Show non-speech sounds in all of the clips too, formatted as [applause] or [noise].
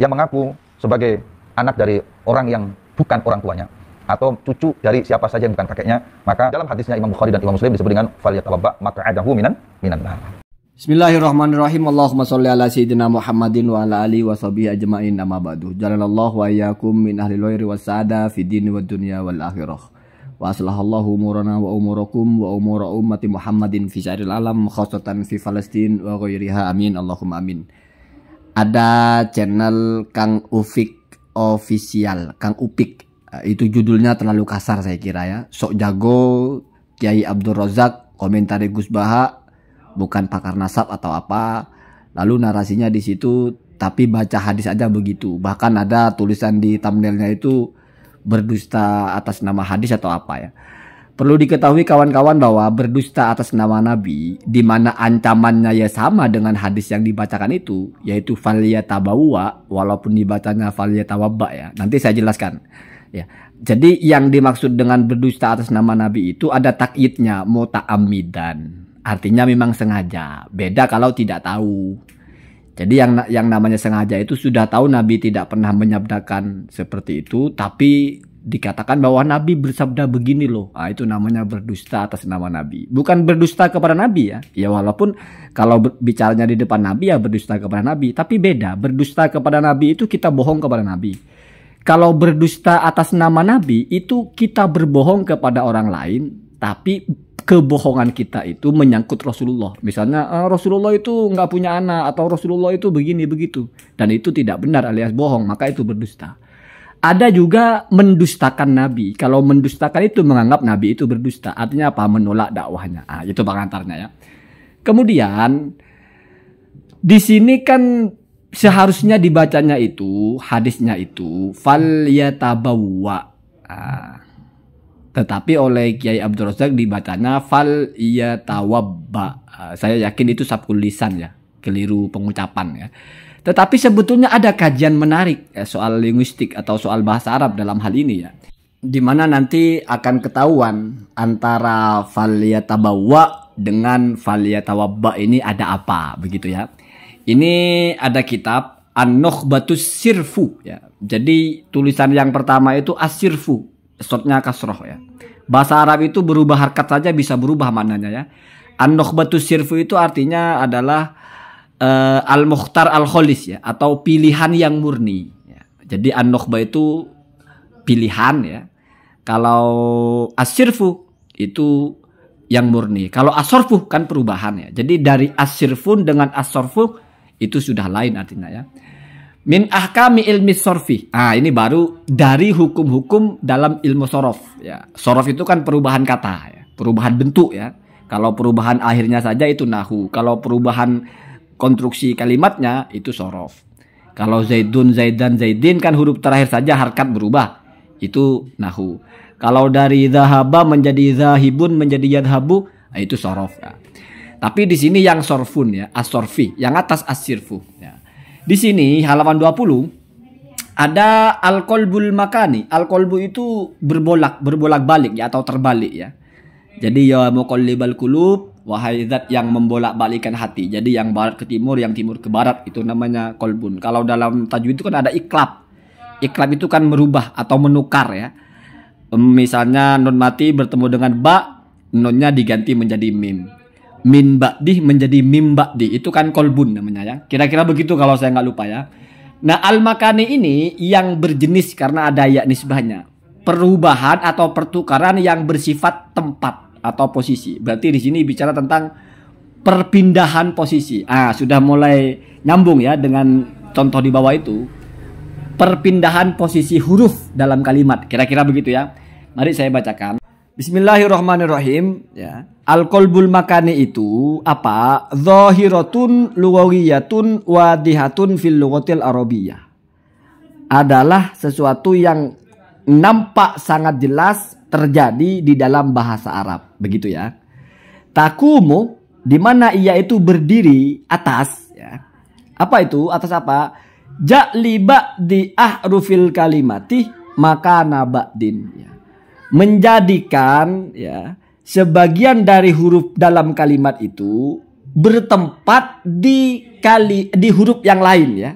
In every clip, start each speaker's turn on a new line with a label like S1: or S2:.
S1: yang mengaku sebagai anak dari orang yang bukan orang tuanya atau cucu dari siapa saja yang bukan kakeknya, maka dalam hadisnya Imam Bukhari dan Imam Muslim disebut dengan maka adahu minan minan nar. Bismillahirrahmanirrahim. Allahumma salli ala sayyidina Muhammadin wa ala alihi wa sahbihi ajma'in amma ba'du. Jalalallahu wa iyyakum min ahli lawri wa sa'ada fi dini wa dunya wal akhirah. Wa aslahallahu umurana wa umurakum wa umura ummati Muhammadin fi syairil alam khasatan fi Palestina. wa ghairiha amin. Allahumma amin ada channel Kang Ufik official Kang Upik eh, itu judulnya terlalu kasar saya kira ya sok jago Kiai Abdul Rozak komentari Gus Baha bukan pakar nasab atau apa lalu narasinya di situ tapi baca hadis aja begitu bahkan ada tulisan di thumbnailnya itu berdusta atas nama hadis atau apa ya Perlu diketahui kawan-kawan bahwa berdusta atas nama Nabi, di mana ancamannya ya sama dengan hadis yang dibacakan itu, yaitu falia tabawa, walaupun dibacanya falia tawabba ya. Nanti saya jelaskan. Ya. Jadi yang dimaksud dengan berdusta atas nama Nabi itu ada takyidnya, amidan. Artinya memang sengaja. Beda kalau tidak tahu. Jadi yang yang namanya sengaja itu sudah tahu Nabi tidak pernah menyabdakan seperti itu, tapi dikatakan bahwa Nabi bersabda begini loh. Nah, itu namanya berdusta atas nama Nabi. Bukan berdusta kepada Nabi ya. Ya walaupun kalau bicaranya di depan Nabi ya berdusta kepada Nabi. Tapi beda. Berdusta kepada Nabi itu kita bohong kepada Nabi. Kalau berdusta atas nama Nabi itu kita berbohong kepada orang lain. Tapi kebohongan kita itu menyangkut Rasulullah. Misalnya ah, Rasulullah itu nggak punya anak atau Rasulullah itu begini begitu dan itu tidak benar alias bohong maka itu berdusta. Ada juga mendustakan Nabi. Kalau mendustakan itu menganggap Nabi itu berdusta. Artinya apa? Menolak dakwahnya. Ah, itu pengantarnya ya. Kemudian di sini kan seharusnya dibacanya itu hadisnya itu fal yatabawwa. Ah. Tetapi oleh Kiai Abdul Razak dibacanya fal yatawabba. Ah, saya yakin itu sapu lisan ya, keliru pengucapan ya. Tetapi sebetulnya ada kajian menarik ya, soal linguistik atau soal bahasa Arab dalam hal ini ya. Di mana nanti akan ketahuan antara faliyatabawa dengan faliyatawabba ini ada apa begitu ya. Ini ada kitab an batu Sirfu ya. Jadi tulisan yang pertama itu As-Sirfu, kasroh ya. Bahasa Arab itu berubah harkat saja bisa berubah maknanya ya. an batu Sirfu itu artinya adalah uh, al-mukhtar al-kholis ya atau pilihan yang murni. Ya. Jadi an-nukhbah itu pilihan ya. Kalau asyirfu itu yang murni. Kalau asorfu kan perubahan ya. Jadi dari asyirfun dengan asorfu itu sudah lain artinya ya. Min ahkami ilmi sorfi. Ah ini baru dari hukum-hukum dalam ilmu sorof. Ya. Sorof itu kan perubahan kata, ya. perubahan bentuk ya. Kalau perubahan akhirnya saja itu nahu. Kalau perubahan konstruksi kalimatnya itu sorof. Kalau zaidun, zaidan, zaidin kan huruf terakhir saja harkat berubah. Itu nahu. Kalau dari zahaba menjadi zahibun menjadi yadhabu ah, itu sorof. Ya. Tapi di sini yang sorfun ya, asorfi. Yang atas asirfu. Ya. Di sini halaman 20 ada alkolbul makani. Alkolbu itu berbolak berbolak balik ya atau terbalik ya. Jadi ya muqallibal kulub Wahai zat yang membolak-balikan hati. Jadi yang barat ke timur, yang timur ke barat itu namanya kolbun. Kalau dalam tajwid itu kan ada iklab. Iklab itu kan merubah atau menukar ya. Misalnya nun mati bertemu dengan ba, nunnya diganti menjadi mim. Min di menjadi mim ba'di. Itu kan kolbun namanya ya. Kira-kira begitu kalau saya nggak lupa ya. Nah al-makani ini yang berjenis karena ada ya nisbahnya. Perubahan atau pertukaran yang bersifat tempat atau posisi. Berarti di sini bicara tentang perpindahan posisi. Ah, sudah mulai nyambung ya dengan contoh di bawah itu. Perpindahan posisi huruf dalam kalimat. Kira-kira begitu ya. Mari saya bacakan. Bismillahirrahmanirrahim ya. Al-qalbul makani itu apa? Zahiratun luwawiyatun wadihatun fil lughatil arabiyah. Adalah sesuatu yang nampak sangat jelas terjadi di dalam bahasa Arab, begitu ya. Takumu di mana ia itu berdiri atas ya. Apa itu? Atas apa? jakliba di ahrufil kalimati maka nabadin ya. Menjadikan ya sebagian dari huruf dalam kalimat itu bertempat di kali di huruf yang lain ya.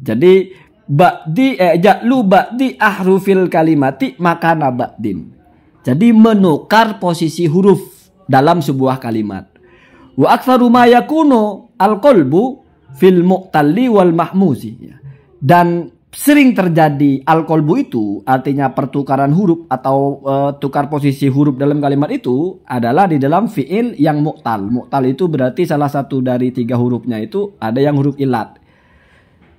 S1: Jadi ba'di eh ja'lu ba'di ahrufil kalimati maka nabadin. Jadi menukar posisi huruf dalam sebuah kalimat. Wa aktsaru ma yakunu al-qalbu fil muqtalli wal mahmuzi. Dan sering terjadi al-qalbu itu artinya pertukaran huruf atau uh, tukar posisi huruf dalam kalimat itu adalah di dalam fiil yang muqtal. Muqtal itu berarti salah satu dari tiga hurufnya itu ada yang huruf ilat.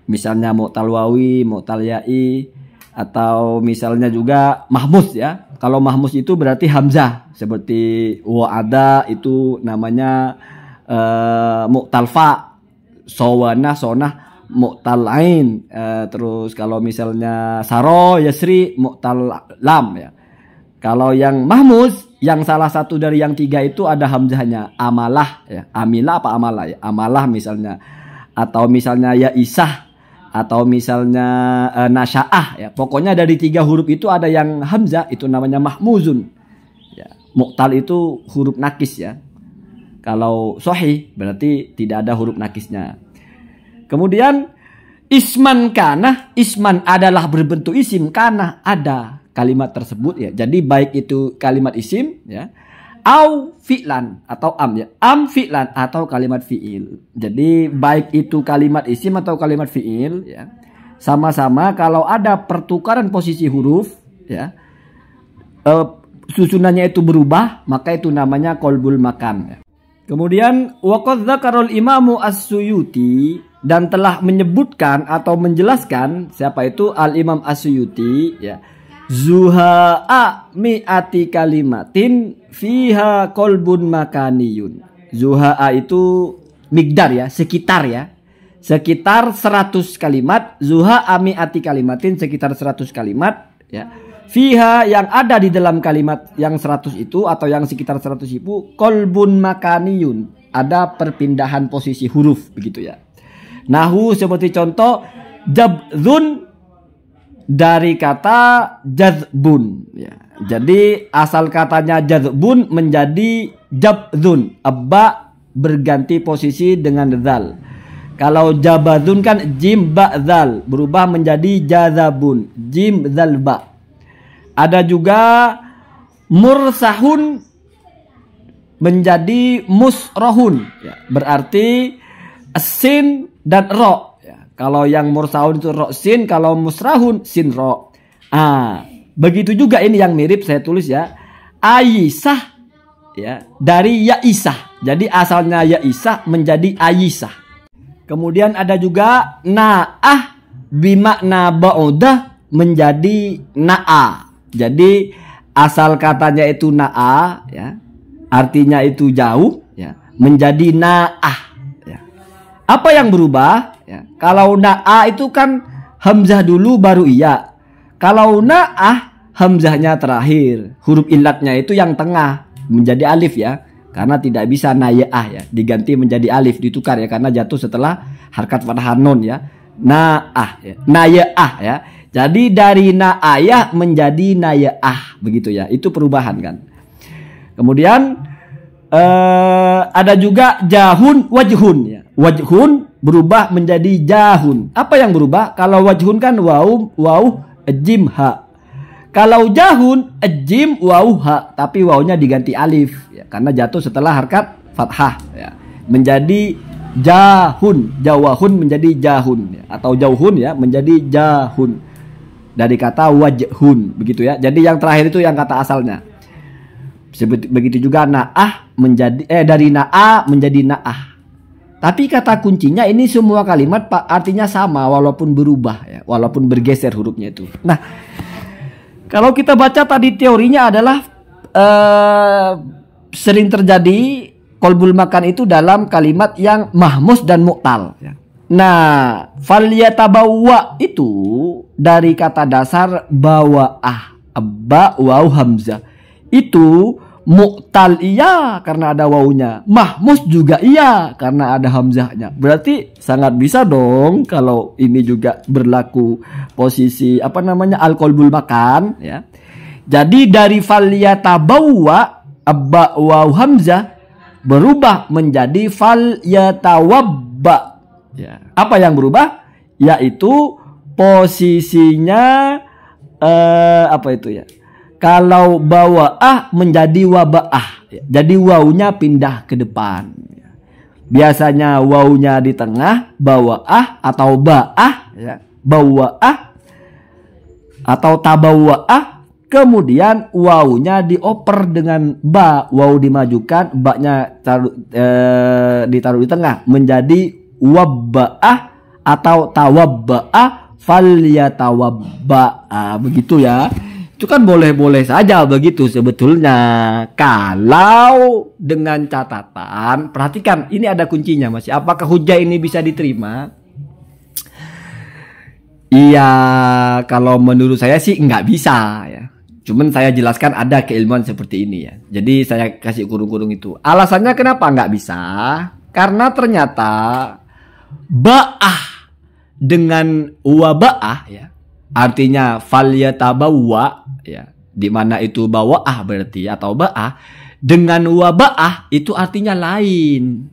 S1: Misalnya muqtal wawi, muqtal ya'i, atau misalnya juga mahmus ya. Kalau mahmus itu berarti hamzah seperti wa ada itu namanya uh, eh, muktalfa Sawana sona muktalain uh, eh, terus kalau misalnya saro yasri muktalam ya. Kalau yang mahmus yang salah satu dari yang tiga itu ada hamzahnya amalah ya. Amila apa amalah ya? Amalah misalnya atau misalnya ya isah atau misalnya e, nasya'ah ya. Pokoknya dari tiga huruf itu ada yang hamzah itu namanya mahmuzun. Ya, muqtal itu huruf nakis ya. Kalau sohi berarti tidak ada huruf nakisnya. Kemudian isman kana, isman adalah berbentuk isim, karena ada kalimat tersebut ya. Jadi baik itu kalimat isim ya au fi'lan atau am ya. Am fi'lan atau kalimat fi'il. Jadi baik itu kalimat isim atau kalimat fi'il ya. Sama-sama kalau ada pertukaran posisi huruf ya. E, susunannya itu berubah, maka itu namanya kolbul makam ya. Kemudian waqad karol imamu as-suyuti dan telah menyebutkan atau menjelaskan siapa itu al-imam as-suyuti ya Zuha'a mi'ati kalimatin fiha kolbun makaniyun. Zuha'a itu migdar ya, sekitar ya. Sekitar 100 kalimat. Zuha'a mi'ati kalimatin sekitar 100 kalimat. ya Fiha yang ada di dalam kalimat yang 100 itu atau yang sekitar 100 itu. Kolbun makaniyun. Ada perpindahan posisi huruf begitu ya. Nahu seperti contoh. Jabzun dari kata jazbun ya. Jadi asal katanya jazbun menjadi jabzun. Abba berganti posisi dengan zal. Kalau jabazun kan jim ba zal berubah menjadi jazabun. Jim zal ba. Ada juga mursahun menjadi musrohun ya. Berarti sin dan roh kalau yang mursaun itu ro sin, kalau musrahun sin ro. Ah, begitu juga ini yang mirip saya tulis ya. Aisyah ya dari Yaisah. Jadi asalnya Yaisah menjadi Aisyah. Kemudian ada juga naah bimakna ba'udah menjadi na'a. Jadi asal katanya itu na'a ya. Artinya itu jauh ya, menjadi naah ya. Apa yang berubah? Ya. Kalau na'a itu kan hamzah dulu baru iya. Kalau na'ah hamzahnya terakhir. Huruf ilatnya itu yang tengah menjadi alif ya. Karena tidak bisa naya'ah ya. Diganti menjadi alif ditukar ya karena jatuh setelah harkat fathah nun ya. Na'ah ya. Naya'ah ya. Jadi dari na'ayah menjadi naya'ah begitu ya. Itu perubahan kan. Kemudian eh, ada juga jahun wajhun ya. Wajhun berubah menjadi jahun. Apa yang berubah? Kalau wajhun kan wau wau jim ha. Kalau jahun jim wau ha, tapi wau-nya diganti alif ya, karena jatuh setelah harkat fathah ya. Menjadi jahun, jawahun menjadi jahun ya. atau jauhun ya menjadi jahun. Dari kata wajhun begitu ya. Jadi yang terakhir itu yang kata asalnya. Begitu juga naah menjadi eh dari naa menjadi naah tapi kata kuncinya ini semua kalimat pak artinya sama walaupun berubah ya, walaupun bergeser hurufnya itu. Nah, kalau kita baca tadi teorinya adalah eh, sering terjadi kolbul makan itu dalam kalimat yang mahmus dan muktal. Ya. Nah, falyatabawa itu dari kata dasar bawaah, abba wau hamzah. Itu Muktal iya karena ada wawunya. Mahmus juga iya karena ada hamzahnya. Berarti sangat bisa dong kalau ini juga berlaku posisi apa namanya alkolbul makan ya. Jadi dari bawa abba waw hamzah berubah menjadi fal wabba Ya. Apa yang berubah? Yaitu posisinya eh, apa itu ya? kalau bawa bawaah menjadi wabaah. Ya, jadi wawunya pindah ke depan. Ya. Biasanya wawunya di tengah, bawa bawaah atau baah, ya. bawaah atau tabawaah. Kemudian wawunya dioper dengan ba, wau dimajukan, baknya taruh, e, ditaruh di tengah menjadi wabbaah atau tawabbaah falyatawabbaah begitu ya itu kan boleh-boleh saja begitu sebetulnya. Kalau dengan catatan, perhatikan ini ada kuncinya masih. Apakah hujah ini bisa diterima? Iya, kalau menurut saya sih nggak bisa ya. Cuman saya jelaskan ada keilmuan seperti ini ya. Jadi saya kasih kurung-kurung itu. Alasannya kenapa nggak bisa? Karena ternyata ba'ah dengan wabah ya. Artinya falyatabawwa ya di mana itu bawaah berarti ya, atau baah dengan wabaah itu artinya lain.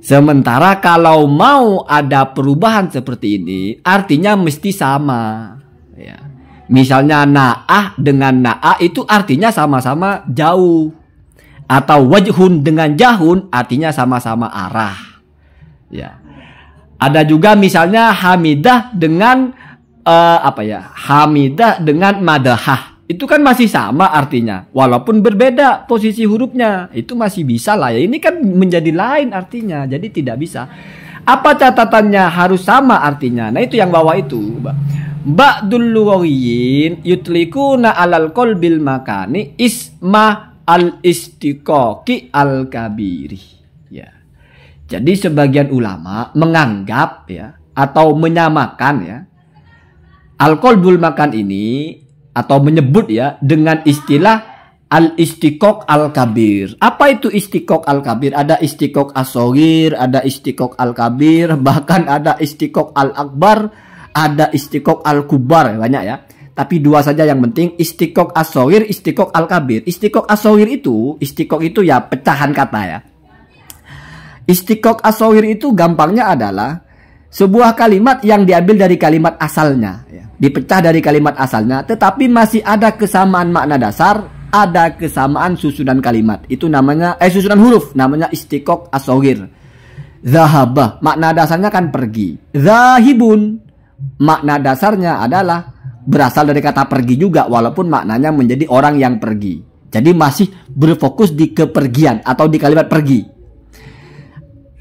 S1: Sementara kalau mau ada perubahan seperti ini, artinya mesti sama. Ya. Misalnya naah dengan naah itu artinya sama-sama jauh. Atau wajhun dengan jahun artinya sama-sama arah. Ya. Ada juga misalnya hamidah dengan uh, apa ya hamidah dengan madahah itu kan masih sama artinya walaupun berbeda posisi hurufnya itu masih bisa lah ya ini kan menjadi lain artinya jadi tidak bisa apa catatannya harus sama artinya nah itu yang bawah itu mbak Ba'dul yutliku yutlikuna alal kolbil makani isma al istiqoki al kabiri ya jadi sebagian ulama menganggap ya atau menyamakan ya Al-Qalbul Makan ini atau menyebut ya dengan istilah al istiqok al kabir apa itu istiqok al kabir ada istiqok asogir ada istiqok al kabir [laughs] bahkan ada istiqok al akbar ada istiqok al kubar banyak ya tapi dua saja yang penting istiqok asogir istiqok al kabir istiqok asogir itu istiqok itu ya pecahan kata ya istiqok asogir itu gampangnya adalah sebuah kalimat yang diambil dari kalimat asalnya, ya. dipecah dari kalimat asalnya, tetapi masih ada kesamaan makna dasar, ada kesamaan susunan kalimat. Itu namanya eh susunan huruf, namanya istiqok asogir. Zahaba, makna dasarnya kan pergi. Zahibun, makna dasarnya adalah berasal dari kata pergi juga, walaupun maknanya menjadi orang yang pergi. Jadi masih berfokus di kepergian atau di kalimat pergi.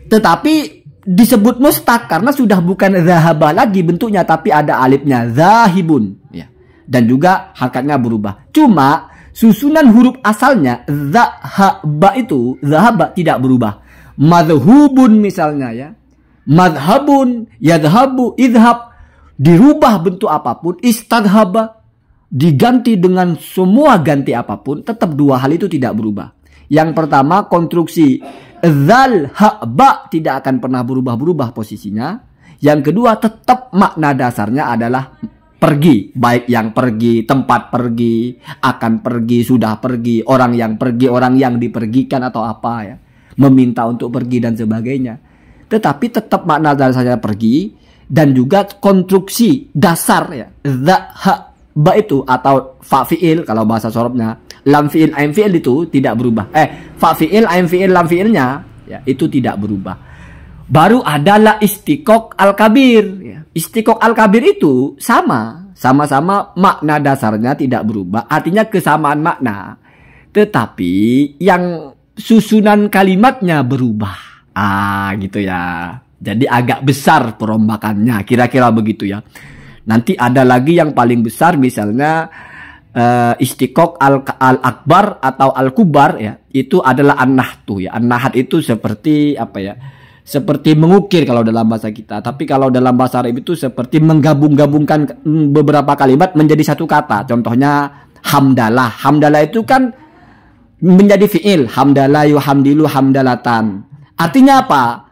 S1: Tetapi disebut mustak karena sudah bukan zahaba lagi bentuknya tapi ada alifnya zahibun ya. Dan juga harkatnya berubah. Cuma susunan huruf asalnya zahaba itu zahaba tidak berubah. Madhubun misalnya ya. Madhabun, yadhabu, idhab. Dirubah bentuk apapun, istadhaba. Diganti dengan semua ganti apapun, tetap dua hal itu tidak berubah. Yang pertama konstruksi Zal ha ba tidak akan pernah berubah-berubah posisinya. Yang kedua tetap makna dasarnya adalah pergi, baik yang pergi, tempat pergi, akan pergi, sudah pergi, orang yang pergi, orang yang dipergikan atau apa ya, meminta untuk pergi dan sebagainya. Tetapi tetap makna dasarnya pergi dan juga konstruksi dasar ya, zaha ba itu atau fa'fiil kalau bahasa sorobnya lam fiil aim fiil itu tidak berubah. Eh, fa fiil aim fiil lam fiilnya ya, itu tidak berubah. Baru adalah istiqok al kabir. Ya. Istiqok al kabir itu sama, sama-sama makna dasarnya tidak berubah. Artinya kesamaan makna, tetapi yang susunan kalimatnya berubah. Ah, gitu ya. Jadi agak besar perombakannya, kira-kira begitu ya. Nanti ada lagi yang paling besar misalnya uh, istiqok al, al akbar atau al kubar ya itu adalah an-nahtu ya an itu seperti apa ya seperti mengukir kalau dalam bahasa kita tapi kalau dalam bahasa Arab itu seperti menggabung-gabungkan beberapa kalimat menjadi satu kata contohnya hamdalah hamdalah itu kan menjadi fiil hamdalah yuhamdilu hamdalatan artinya apa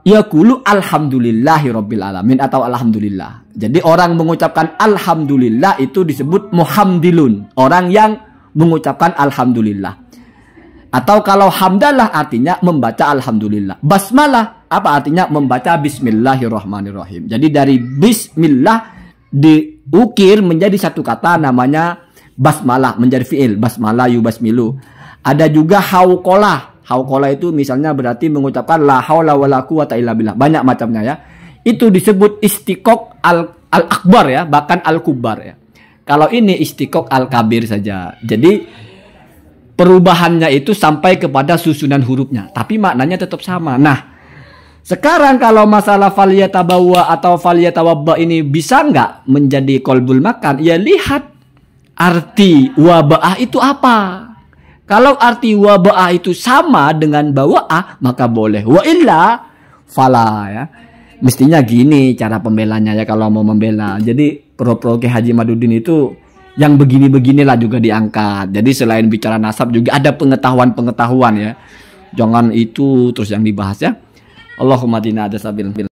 S1: Ya alhamdulillahi rabbil alamin atau alhamdulillah. Jadi orang mengucapkan alhamdulillah itu disebut muhamdilun. Orang yang mengucapkan alhamdulillah. Atau kalau hamdalah artinya membaca alhamdulillah. Basmalah apa artinya membaca bismillahirrahmanirrahim. Jadi dari bismillah diukir menjadi satu kata namanya basmalah menjadi fiil basmalah yubasmilu. Ada juga haukolah Haukola itu misalnya berarti mengucapkan la haula wala quwata illa billah. Banyak macamnya ya. Itu disebut istiqok al, al akbar ya, bahkan al kubar ya. Kalau ini istiqok al kabir saja. Jadi perubahannya itu sampai kepada susunan hurufnya, tapi maknanya tetap sama. Nah, sekarang kalau masalah faliyatabawa atau faliyatawabba ini bisa nggak menjadi kolbul makan? Ya lihat arti wabah itu apa kalau arti waba'a itu sama dengan bawa'a, maka boleh. Wa illa fala ya. Mestinya gini cara pembelanya ya kalau mau membela. Jadi pro-pro ke Haji Madudin itu yang begini-beginilah juga diangkat. Jadi selain bicara nasab juga ada pengetahuan-pengetahuan ya. Jangan itu terus yang dibahas ya. Allahumma dina ada sabil